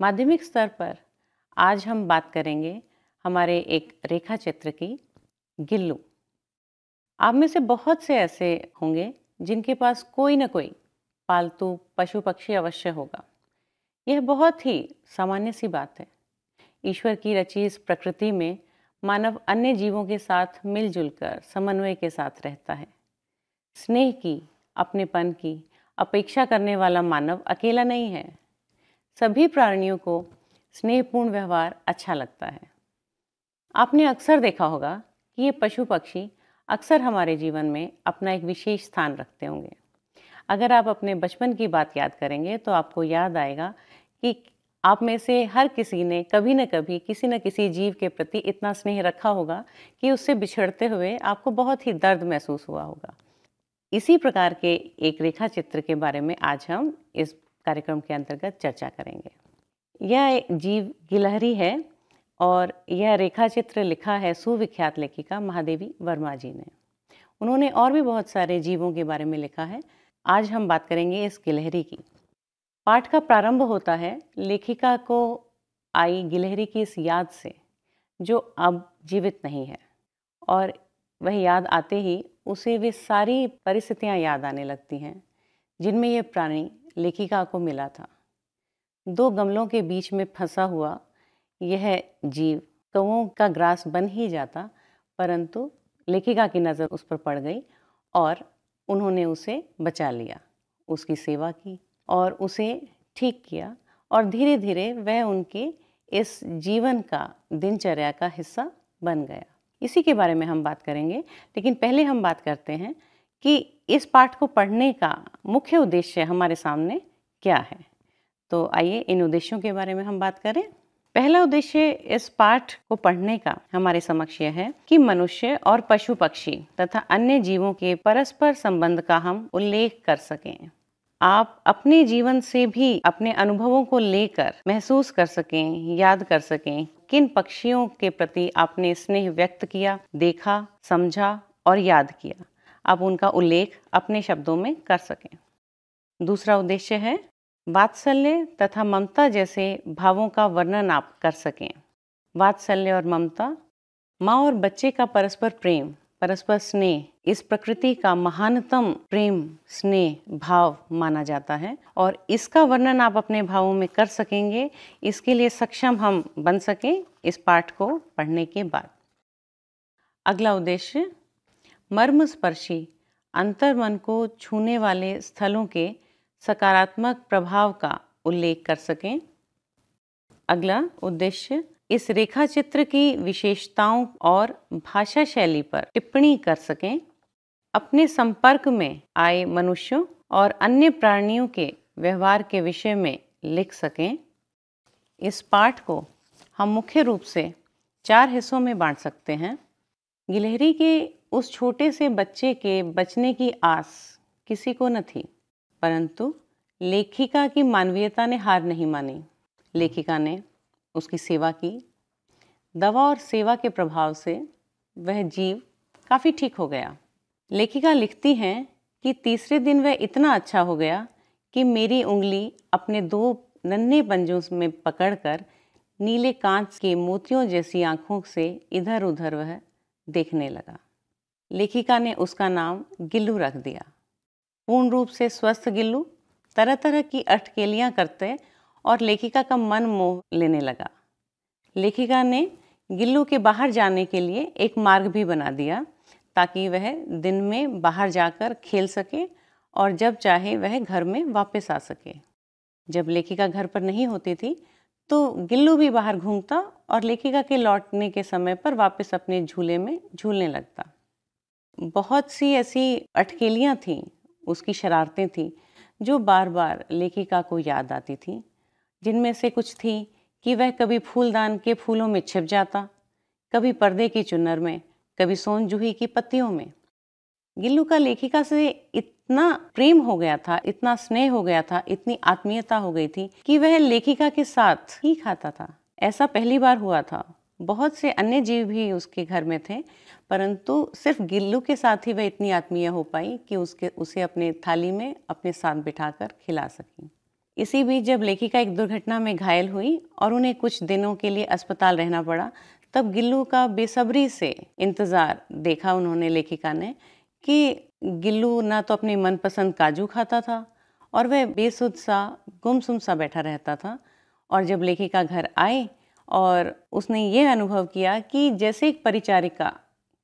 माध्यमिक स्तर पर आज हम बात करेंगे हमारे एक रेखा चित्र की गिल्लू आप में से बहुत से ऐसे होंगे जिनके पास कोई ना कोई पालतू पशु पक्षी अवश्य होगा यह बहुत ही सामान्य सी बात है ईश्वर की रची इस प्रकृति में मानव अन्य जीवों के साथ मिलजुल कर समन्वय के साथ रहता है स्नेह की अपनेपन की अपेक्षा करने वाला मानव अकेला नहीं है सभी प्राणियों को स्नेहपूर्ण व्यवहार अच्छा लगता है आपने अक्सर देखा होगा कि ये पशु पक्षी अक्सर हमारे जीवन में अपना एक विशेष स्थान रखते होंगे अगर आप अपने बचपन की बात याद करेंगे तो आपको याद आएगा कि आप में से हर किसी ने कभी न कभी किसी न किसी जीव के प्रति इतना स्नेह रखा होगा कि उससे बिछड़ते हुए आपको बहुत ही दर्द महसूस हुआ होगा इसी प्रकार के एक रेखा चित्र के बारे में आज हम इस कार्यक्रम के अंतर्गत चर्चा करेंगे यह जीव गिलहरी है और यह रेखा चित्र लिखा है सुविख्यात लेखिका महादेवी वर्मा जी ने उन्होंने और भी बहुत सारे जीवों के बारे में लिखा है आज हम बात करेंगे इस गिलहरी की पाठ का प्रारंभ होता है लेखिका को आई गिलहरी की इस याद से जो अब जीवित नहीं है और वह याद आते ही उसे वे सारी परिस्थितियां याद आने लगती हैं जिनमें यह प्राणी लेखिका को मिला था दो गमलों के बीच में फंसा हुआ यह जीव कौओं का ग्रास बन ही जाता परंतु लेखिका की नज़र उस पर पड़ गई और उन्होंने उसे बचा लिया उसकी सेवा की और उसे ठीक किया और धीरे धीरे वह उनके इस जीवन का दिनचर्या का हिस्सा बन गया इसी के बारे में हम बात करेंगे लेकिन पहले हम बात करते हैं कि इस पाठ को पढ़ने का मुख्य उद्देश्य हमारे सामने क्या है तो आइए इन उद्देश्यों के बारे में हम बात करें पहला उद्देश्य इस पाठ को पढ़ने का हमारे समक्ष यह है कि मनुष्य और पशु पक्षी तथा अन्य जीवों के परस्पर संबंध का हम उल्लेख कर सकें आप अपने जीवन से भी अपने अनुभवों को लेकर महसूस कर सकें याद कर सकें किन पक्षियों के प्रति आपने स्नेह व्यक्त किया देखा समझा और याद किया आप उनका उल्लेख अपने शब्दों में कर सकें दूसरा उद्देश्य है वात्सल्य तथा ममता जैसे भावों का वर्णन आप कर सकें वात्सल्य और ममता माँ और बच्चे का परस्पर प्रेम परस्पर स्नेह इस प्रकृति का महानतम प्रेम स्नेह भाव माना जाता है और इसका वर्णन आप अपने भावों में कर सकेंगे इसके लिए सक्षम हम बन सकें इस पाठ को पढ़ने के बाद अगला उद्देश्य मर्मस्पर्शी अंतर्मन को छूने वाले स्थलों के सकारात्मक प्रभाव का उल्लेख कर सकें अगला उद्देश्य इस रेखा चित्र की विशेषताओं और भाषा शैली पर टिप्पणी कर सकें अपने संपर्क में आए मनुष्यों और अन्य प्राणियों के व्यवहार के विषय में लिख सकें इस पाठ को हम मुख्य रूप से चार हिस्सों में बांट सकते हैं गिलहरी के उस छोटे से बच्चे के बचने की आस किसी को न थी परंतु लेखिका की मानवीयता ने हार नहीं मानी लेखिका ने उसकी सेवा की दवा और सेवा के प्रभाव से वह जीव काफ़ी ठीक हो गया लेखिका लिखती हैं कि तीसरे दिन वह इतना अच्छा हो गया कि मेरी उंगली अपने दो नन्हे पंजों में पकड़कर नीले कांच के मोतियों जैसी आँखों से इधर उधर वह देखने लगा लेखिका ने उसका नाम गिल्लू रख दिया पूर्ण रूप से स्वस्थ गिल्लू तरह तरह की अटकेलियाँ करते और लेखिका का मन मोह लेने लगा लेखिका ने गिल्लू के बाहर जाने के लिए एक मार्ग भी बना दिया ताकि वह दिन में बाहर जाकर खेल सके और जब चाहे वह घर में वापस आ सके जब लेखिका घर पर नहीं होती थी तो गिल्लू भी बाहर घूमता और लेखिका के लौटने के समय पर वापस अपने झूले में झूलने लगता बहुत सी ऐसी अटकेलियाँ थीं उसकी शरारतें थीं जो बार बार लेखिका को याद आती थीं जिनमें से कुछ थी कि वह कभी फूलदान के फूलों में छिप जाता कभी पर्दे की चुनर में कभी सोनजूही की पत्तियों में गिल्लू का लेखिका से इत इतना प्रेम हो गया था इतना स्नेह हो गया था इतनी आत्मीयता हो गई थी कि वह लेखिका के साथ ही खाता था ऐसा पहली बार हुआ था बहुत से अन्य जीव भी उसके घर में थे परंतु सिर्फ गिल्लू के साथ ही वह इतनी आत्मीय हो पाई कि उसके उसे अपने थाली में अपने साथ बिठाकर खिला सकी इसी बीच जब लेखिका एक दुर्घटना में घायल हुई और उन्हें कुछ दिनों के लिए अस्पताल रहना पड़ा तब गिल्लू का बेसब्री से इंतज़ार देखा उन्होंने लेखिका ने कि गिल्लू ना तो अपनी मनपसंद काजू खाता था और वह बेसुध सा गुमसुम सा बैठा रहता था और जब लेखिका घर आए और उसने ये अनुभव किया कि जैसे एक परिचारिका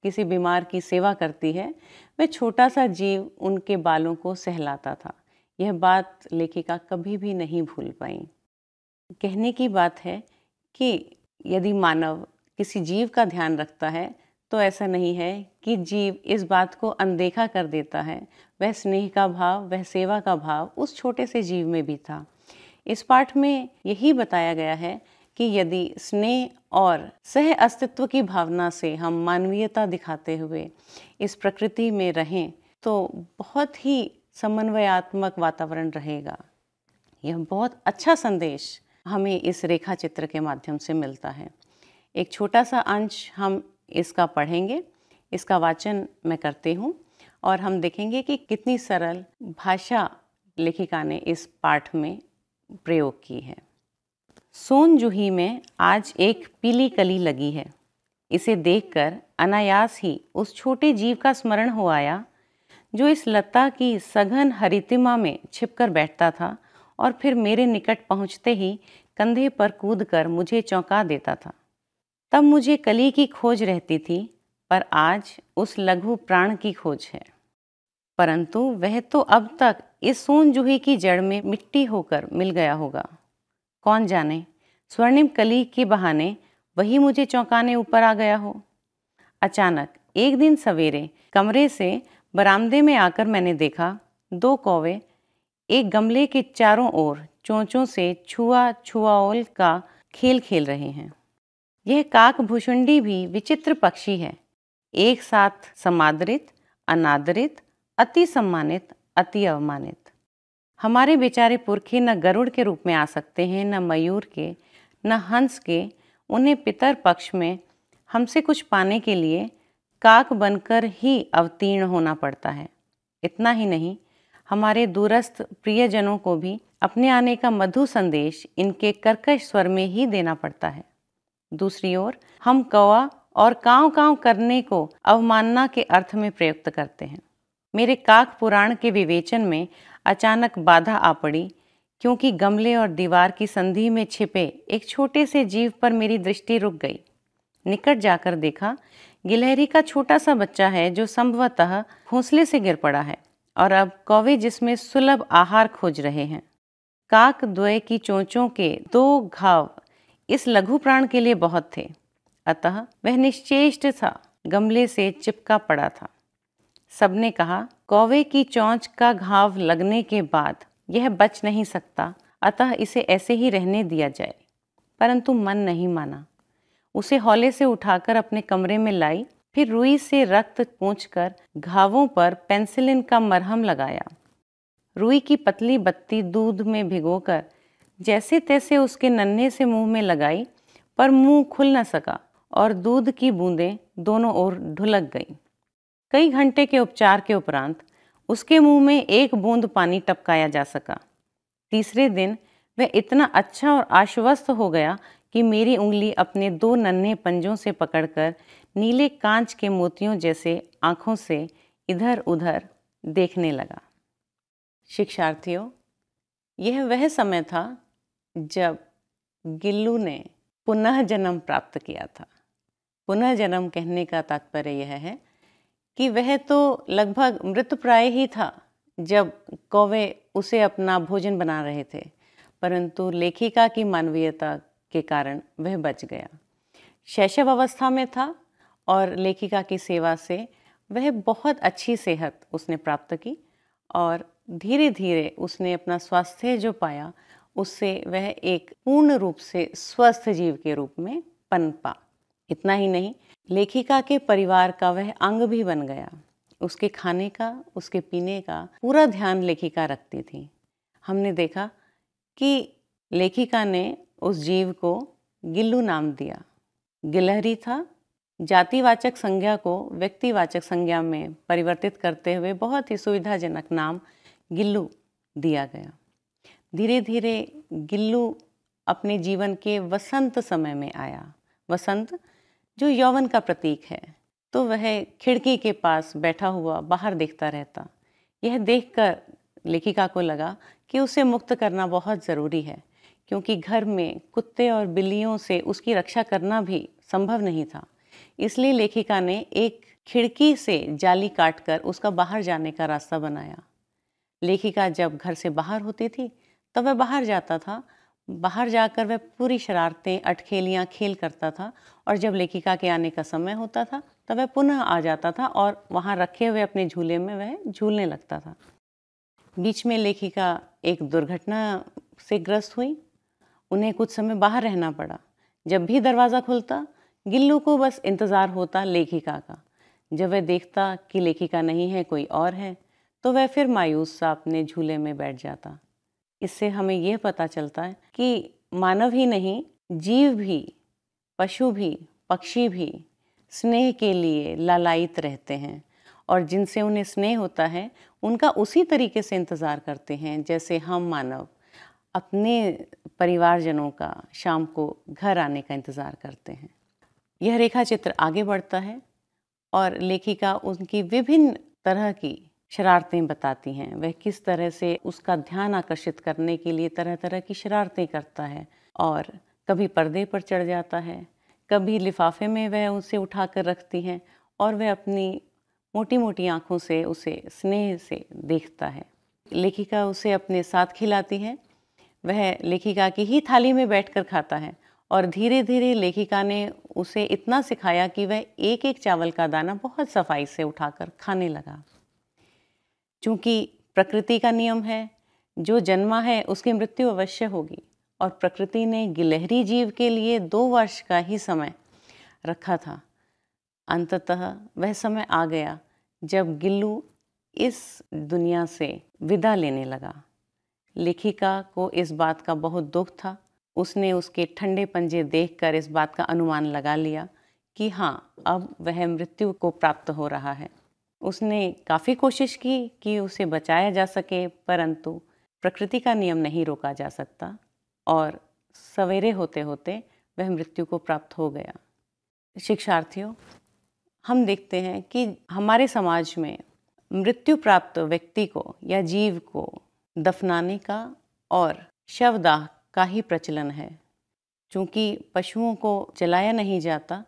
किसी बीमार की सेवा करती है वह छोटा सा जीव उनके बालों को सहलाता था यह बात लेखिका कभी भी नहीं भूल पाई कहने की बात है कि यदि मानव किसी जीव का ध्यान रखता है तो ऐसा नहीं है कि जीव इस बात को अनदेखा कर देता है वह स्नेह का भाव वह सेवा का भाव उस छोटे से जीव में भी था इस पाठ में यही बताया गया है कि यदि स्नेह और सह अस्तित्व की भावना से हम मानवीयता दिखाते हुए इस प्रकृति में रहें तो बहुत ही समन्वयात्मक वातावरण रहेगा यह बहुत अच्छा संदेश हमें इस रेखा चित्र के माध्यम से मिलता है एक छोटा सा अंश हम इसका पढ़ेंगे इसका वाचन मैं करती हूँ और हम देखेंगे कि कितनी सरल भाषा लेखिका ने इस पाठ में प्रयोग की है सोन जूही में आज एक पीली कली लगी है इसे देखकर अनायास ही उस छोटे जीव का स्मरण हो आया जो इस लता की सघन हरितिमा में छिपकर बैठता था और फिर मेरे निकट पहुंचते ही कंधे पर कूद कर मुझे चौंका देता था तब मुझे कली की खोज रहती थी पर आज उस लघु प्राण की खोज है परंतु वह तो अब तक इस सोन जूही की जड़ में मिट्टी होकर मिल गया होगा कौन जाने स्वर्णिम कली के बहाने वही मुझे चौंकाने ऊपर आ गया हो अचानक एक दिन सवेरे कमरे से बरामदे में आकर मैंने देखा दो कौवे एक गमले के चारों ओर चोंचों से छुआ छुआओल का खेल खेल रहे हैं यह काक भी विचित्र पक्षी है एक साथ समादरित अनादरित अति सम्मानित अति अवमानित हमारे बेचारे पुरखे न गरुड़ के रूप में आ सकते हैं न मयूर के न हंस के उन्हें पितर पक्ष में हमसे कुछ पाने के लिए काक बनकर ही अवतीर्ण होना पड़ता है इतना ही नहीं हमारे दूरस्थ प्रियजनों को भी अपने आने का मधु संदेश इनके कर्कश स्वर में ही देना पड़ता है दूसरी ओर हम कौआ और काव काव करने को अवमानना के अर्थ में प्रयुक्त करते हैं मेरे काक पुराण के विवेचन में अचानक बाधा आ पड़ी क्योंकि गमले और दीवार की संधि में छिपे एक छोटे से जीव पर मेरी दृष्टि रुक गई निकट जाकर देखा गिलहरी का छोटा सा बच्चा है जो संभवतः घोंसले से गिर पड़ा है और अब कौवे जिसमें सुलभ आहार खोज रहे हैं काक द्वय की चोंचों के दो घाव इस लघु प्राण के लिए बहुत थे अतः वह निश्चेष्ट था गमले से चिपका पड़ा था सबने कहा कौवे की चौंच का घाव लगने के बाद यह बच नहीं सकता अतः इसे ऐसे ही रहने दिया जाए परंतु मन नहीं माना उसे हौले से उठाकर अपने कमरे में लाई फिर रुई से रक्त पूछ घावों पर पेंसिलिन का मरहम लगाया रुई की पतली बत्ती दूध में भिगोकर जैसे तैसे उसके नन्हे से मुंह में लगाई पर मुंह खुल न सका और दूध की बूंदें दोनों ओर ढुलक गईं कई घंटे के उपचार के उपरांत उसके मुंह में एक बूंद पानी टपकाया जा सका तीसरे दिन वह इतना अच्छा और आश्वस्त हो गया कि मेरी उंगली अपने दो नन्हे पंजों से पकड़कर नीले कांच के मोतियों जैसे आँखों से इधर उधर देखने लगा शिक्षार्थियों यह वह समय था जब गिल्लू ने पुनः जन्म प्राप्त किया था पुनः जन्म कहने का तात्पर्य यह है कि वह तो लगभग मृत प्राय ही था जब कौवे उसे अपना भोजन बना रहे थे परंतु लेखिका की मानवीयता के कारण वह बच गया शैशव अवस्था में था और लेखिका की सेवा से वह बहुत अच्छी सेहत उसने प्राप्त की और धीरे धीरे उसने अपना स्वास्थ्य जो पाया उससे वह एक पूर्ण रूप से स्वस्थ जीव के रूप में पनपा इतना ही नहीं लेखिका के परिवार का वह अंग भी बन गया उसके खाने का उसके पीने का पूरा ध्यान लेखिका रखती थी हमने देखा कि लेखिका ने उस जीव को गिल्लू नाम दिया गिलहरी था जातिवाचक संज्ञा को व्यक्तिवाचक संज्ञा में परिवर्तित करते हुए बहुत ही सुविधाजनक नाम गिल्लू दिया गया धीरे धीरे गिल्लू अपने जीवन के वसंत समय में आया वसंत जो यौवन का प्रतीक है तो वह खिड़की के पास बैठा हुआ बाहर देखता रहता यह देखकर लेखिका को लगा कि उसे मुक्त करना बहुत ज़रूरी है क्योंकि घर में कुत्ते और बिल्लियों से उसकी रक्षा करना भी संभव नहीं था इसलिए लेखिका ने एक खिड़की से जाली काटकर उसका बाहर जाने का रास्ता बनाया लेखिका जब घर से बाहर होती थी तब वह बाहर जाता था बाहर जाकर वह पूरी शरारतें अटखेलियाँ खेल करता था और जब लेखिका के आने का समय होता था तब वह पुनः आ जाता था और वहाँ रखे हुए अपने झूले में वह झूलने लगता था बीच में लेखिका एक दुर्घटना से ग्रस्त हुई उन्हें कुछ समय बाहर रहना पड़ा जब भी दरवाज़ा खुलता गिल्लू को बस इंतज़ार होता लेखिका का जब वह देखता कि लेखिका नहीं है कोई और है तो वह फिर मायूस सा अपने झूले में बैठ जाता इससे हमें यह पता चलता है कि मानव ही नहीं जीव भी पशु भी पक्षी भी स्नेह के लिए लालायित रहते हैं और जिनसे उन्हें स्नेह होता है उनका उसी तरीके से इंतज़ार करते हैं जैसे हम मानव अपने परिवारजनों का शाम को घर आने का इंतज़ार करते हैं यह रेखा चित्र आगे बढ़ता है और लेखिका उनकी विभिन्न तरह की शरारतें बताती हैं वह किस तरह से उसका ध्यान आकर्षित करने के लिए तरह तरह की शरारतें करता है और कभी पर्दे पर चढ़ जाता है कभी लिफाफे में वह उसे उठा कर रखती हैं और वह अपनी मोटी मोटी आँखों से उसे स्नेह से देखता है लेखिका उसे अपने साथ खिलाती है वह लेखिका की ही थाली में बैठकर खाता है और धीरे धीरे लेखिका ने उसे इतना सिखाया कि वह एक एक चावल का दाना बहुत सफाई से उठाकर खाने लगा चूँकि प्रकृति का नियम है जो जन्मा है उसकी मृत्यु अवश्य होगी और प्रकृति ने गिलहरी जीव के लिए दो वर्ष का ही समय रखा था अंततः वह समय आ गया जब गिल्लू इस दुनिया से विदा लेने लगा लेखिका को इस बात का बहुत दुख था उसने उसके ठंडे पंजे देखकर इस बात का अनुमान लगा लिया कि हाँ अब वह मृत्यु को प्राप्त हो रहा है उसने काफ़ी कोशिश की कि उसे बचाया जा सके परंतु प्रकृति का नियम नहीं रोका जा सकता और सवेरे होते होते वह मृत्यु को प्राप्त हो गया शिक्षार्थियों हम देखते हैं कि हमारे समाज में मृत्यु प्राप्त व्यक्ति को या जीव को दफनाने का और शवदाह का ही प्रचलन है चूँकि पशुओं को जलाया नहीं जाता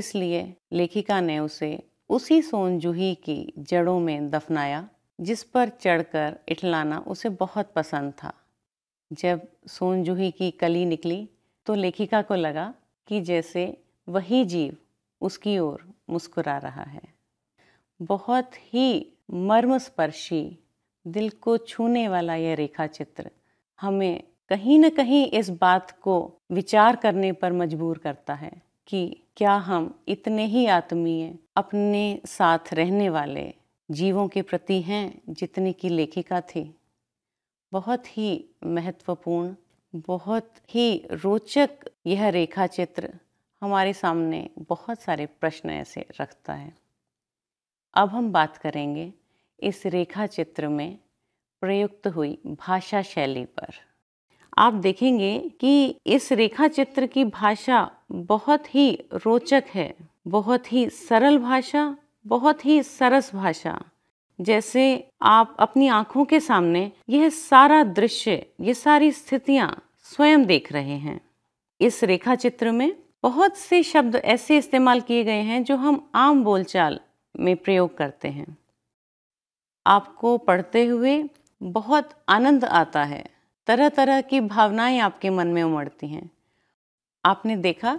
इसलिए लेखिका ने उसे उसी सोनजूही की जड़ों में दफनाया जिस पर चढ़कर इटलाना उसे बहुत पसंद था जब सोनजूही की कली निकली तो लेखिका को लगा कि जैसे वही जीव उसकी ओर मुस्कुरा रहा है बहुत ही मर्मस्पर्शी दिल को छूने वाला यह रेखा चित्र हमें कहीं न कहीं इस बात को विचार करने पर मजबूर करता है कि क्या हम इतने ही आत्मीय अपने साथ रहने वाले जीवों के प्रति हैं जितने की लेखिका थी बहुत ही महत्वपूर्ण बहुत ही रोचक यह रेखा चित्र हमारे सामने बहुत सारे प्रश्न ऐसे रखता है अब हम बात करेंगे इस रेखा चित्र में प्रयुक्त हुई भाषा शैली पर आप देखेंगे कि इस रेखा चित्र की भाषा बहुत ही रोचक है बहुत ही सरल भाषा बहुत ही सरस भाषा जैसे आप अपनी आंखों के सामने यह सारा दृश्य ये सारी स्थितियां स्वयं देख रहे हैं इस रेखा चित्र में बहुत से शब्द ऐसे इस्तेमाल किए गए हैं जो हम आम बोलचाल में प्रयोग करते हैं आपको पढ़ते हुए बहुत आनंद आता है तरह तरह की भावनाएं आपके मन में उमड़ती हैं आपने देखा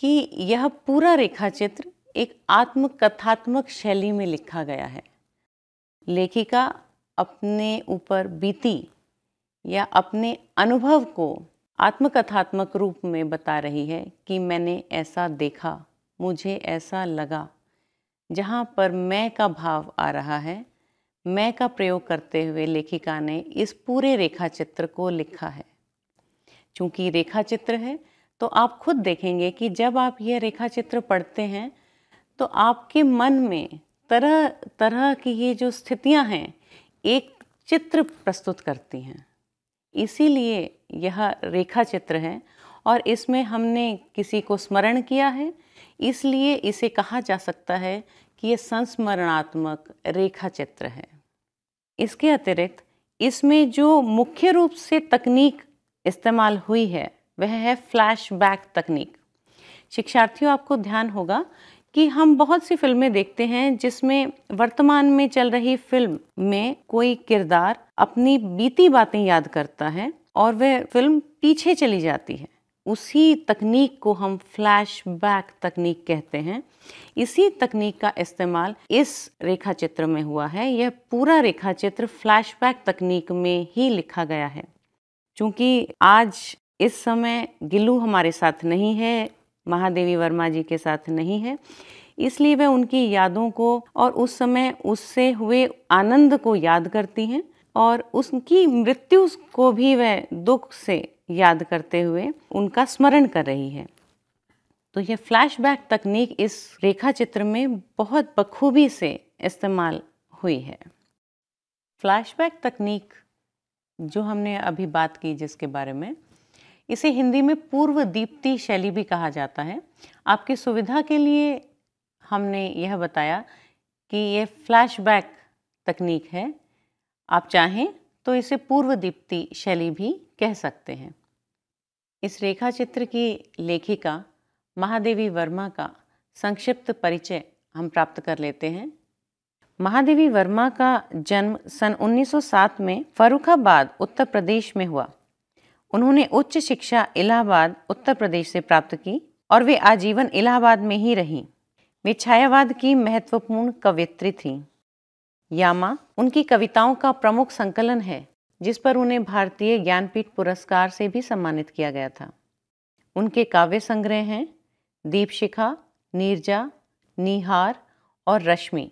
कि यह पूरा रेखाचित्र एक आत्मकथात्मक शैली में लिखा गया है लेखिका अपने ऊपर बीती या अपने अनुभव को आत्मकथात्मक रूप में बता रही है कि मैंने ऐसा देखा मुझे ऐसा लगा जहाँ पर मैं का भाव आ रहा है मैं का प्रयोग करते हुए लेखिका ने इस पूरे रेखा चित्र को लिखा है चूँकि रेखा चित्र है तो आप खुद देखेंगे कि जब आप यह रेखा चित्र पढ़ते हैं तो आपके मन में तरह तरह की ये जो स्थितियां हैं एक चित्र प्रस्तुत करती हैं इसीलिए यह रेखा चित्र है और इसमें हमने किसी को स्मरण किया है इसलिए इसे कहा जा सकता है कि यह संस्मरणात्मक रेखा चित्र है इसके अतिरिक्त इसमें जो मुख्य रूप से तकनीक इस्तेमाल हुई है वह है फ्लैशबैक तकनीक शिक्षार्थियों आपको ध्यान होगा कि हम बहुत सी फिल्में देखते हैं जिसमें वर्तमान में चल रही फिल्म में कोई किरदार अपनी बीती बातें याद करता है और वह फिल्म पीछे चली जाती है उसी तकनीक को हम फ्लैशबैक तकनीक कहते हैं इसी तकनीक का इस्तेमाल इस रेखा चित्र में हुआ है यह पूरा रेखा चित्र फ्लैश तकनीक में ही लिखा गया है क्योंकि आज इस समय गिल्लू हमारे साथ नहीं है महादेवी वर्मा जी के साथ नहीं है इसलिए वह उनकी यादों को और उस समय उससे हुए आनंद को याद करती हैं और उसकी मृत्यु को भी वह दुख से याद करते हुए उनका स्मरण कर रही है तो यह फ्लैशबैक तकनीक इस रेखा चित्र में बहुत बखूबी से इस्तेमाल हुई है फ्लैशबैक तकनीक जो हमने अभी बात की जिसके बारे में इसे हिंदी में पूर्व दीप्ति शैली भी कहा जाता है आपकी सुविधा के लिए हमने यह बताया कि यह फ्लैशबैक तकनीक है आप चाहें तो इसे पूर्व दीप्ति शैली भी कह सकते हैं इस रेखा चित्र की लेखिका महादेवी वर्मा का संक्षिप्त परिचय हम प्राप्त कर लेते हैं महादेवी वर्मा का जन्म सन 1907 में फरुखाबाद उत्तर प्रदेश में हुआ उन्होंने उच्च शिक्षा इलाहाबाद उत्तर प्रदेश से प्राप्त की और वे आजीवन इलाहाबाद में ही रहीं वे छायावाद की महत्वपूर्ण कवियत्री थीं यामा उनकी कविताओं का प्रमुख संकलन है जिस पर उन्हें भारतीय ज्ञानपीठ पुरस्कार से भी सम्मानित किया गया था उनके काव्य संग्रह हैं दीपशिखा नीरजा निहार और रश्मि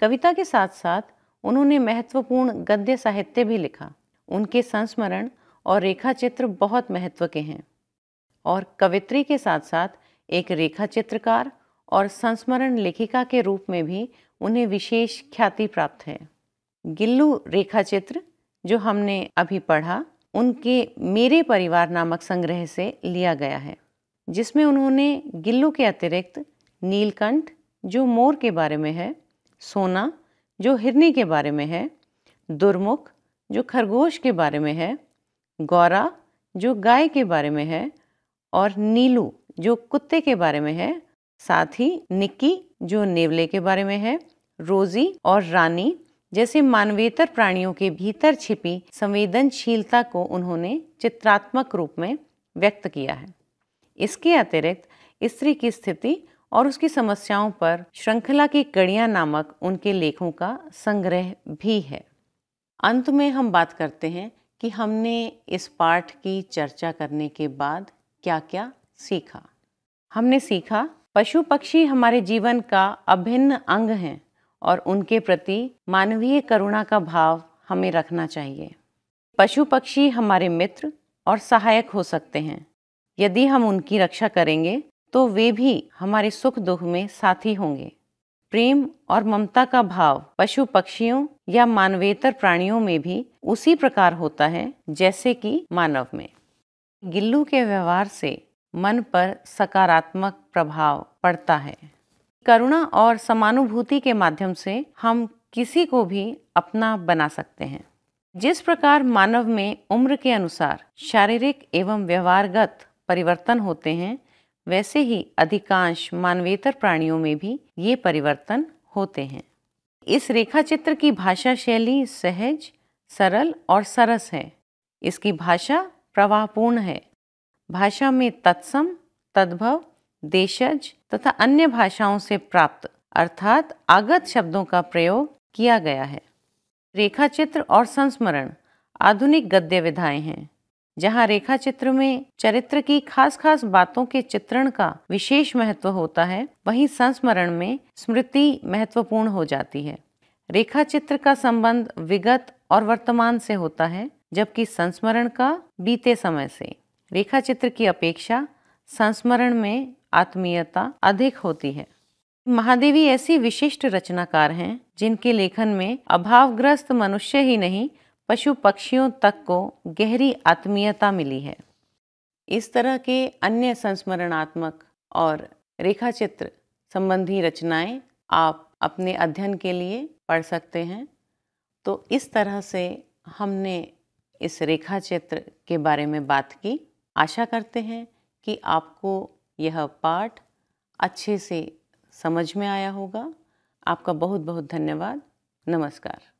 कविता के साथ साथ उन्होंने महत्वपूर्ण गद्य साहित्य भी लिखा उनके संस्मरण और रेखाचित्र बहुत महत्व के हैं और कवित्री के साथ साथ एक रेखाचित्रकार और संस्मरण लेखिका के रूप में भी उन्हें विशेष ख्याति प्राप्त है गिल्लू रेखा चित्र जो हमने अभी पढ़ा उनके मेरे परिवार नामक संग्रह से लिया गया है जिसमें उन्होंने गिल्लू के अतिरिक्त नीलकंठ जो मोर के बारे में है सोना जो हिरनी के बारे में है दुर्मुख जो खरगोश के बारे में है गौरा जो गाय के बारे में है और नीलू जो कुत्ते के बारे में है साथ ही निक्की जो नेवले के बारे में है रोजी और रानी जैसे मानवेतर प्राणियों के भीतर छिपी संवेदनशीलता को उन्होंने चित्रात्मक रूप में व्यक्त किया है इसके अतिरिक्त स्त्री की स्थिति और उसकी समस्याओं पर श्रृंखला की कड़ियां नामक उनके लेखों का संग्रह भी है अंत में हम बात करते हैं कि हमने इस पाठ की चर्चा करने के बाद क्या क्या सीखा हमने सीखा पशु पक्षी हमारे जीवन का अभिन्न अंग हैं और उनके प्रति मानवीय करुणा का भाव हमें रखना चाहिए पशु पक्षी हमारे मित्र और सहायक हो सकते हैं यदि हम उनकी रक्षा करेंगे तो वे भी हमारे सुख दुख में साथी होंगे प्रेम और ममता का भाव पशु पक्षियों या मानवेतर प्राणियों में भी उसी प्रकार होता है जैसे कि मानव में गिल्लू के व्यवहार से मन पर सकारात्मक प्रभाव पड़ता है करुणा और समानुभूति के माध्यम से हम किसी को भी अपना बना सकते हैं जिस प्रकार मानव में उम्र के अनुसार शारीरिक एवं व्यवहारगत परिवर्तन होते हैं वैसे ही अधिकांश मानवेतर प्राणियों में भी ये परिवर्तन होते हैं इस रेखा चित्र की भाषा शैली सहज सरल और सरस है इसकी भाषा प्रवाहपूर्ण है भाषा में तत्सम तद्भव देशज तथा अन्य भाषाओं से प्राप्त अर्थात आगत शब्दों का प्रयोग किया गया है रेखाचित्र और संस्मरण आधुनिक गद्य विधाएं हैं जहाँ रेखाचित्र में चरित्र की खास खास बातों के चित्रण का विशेष महत्व होता है वहीं संस्मरण में स्मृति महत्वपूर्ण हो जाती है रेखाचित्र का संबंध विगत और वर्तमान से होता है जबकि संस्मरण का बीते समय से रेखा चित्र की अपेक्षा संस्मरण में आत्मीयता अधिक होती है महादेवी ऐसी विशिष्ट रचनाकार हैं जिनके लेखन में अभावग्रस्त मनुष्य ही नहीं पशु पक्षियों तक को गहरी आत्मीयता मिली है इस तरह के अन्य संस्मरणात्मक और रेखाचित्र संबंधी रचनाएं आप अपने अध्ययन के लिए पढ़ सकते हैं तो इस तरह से हमने इस रेखाचित्र के बारे में बात की आशा करते हैं कि आपको यह पाठ अच्छे से समझ में आया होगा आपका बहुत बहुत धन्यवाद नमस्कार